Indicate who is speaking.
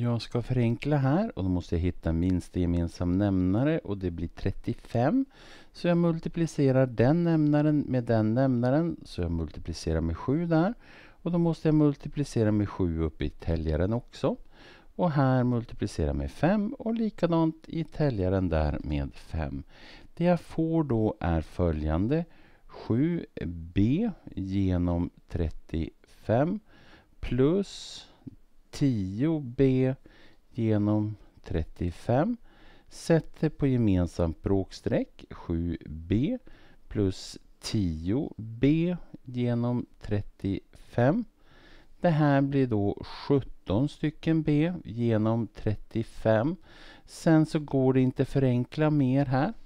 Speaker 1: Jag ska förenkla här och då måste jag hitta minsta gemensam nämnare och det blir 35. Så jag multiplicerar den nämnaren med den nämnaren så jag multiplicerar med 7 där. Och då måste jag multiplicera med 7 uppe i täljaren också. Och här multiplicera med 5 och likadant i täljaren där med 5. Det jag får då är följande 7b genom 35 plus 10b genom 35. Sätter på gemensamt bråkstreck 7b plus 10b genom 35. Det här blir då 17 stycken b genom 35. Sen så går det inte förenkla mer här.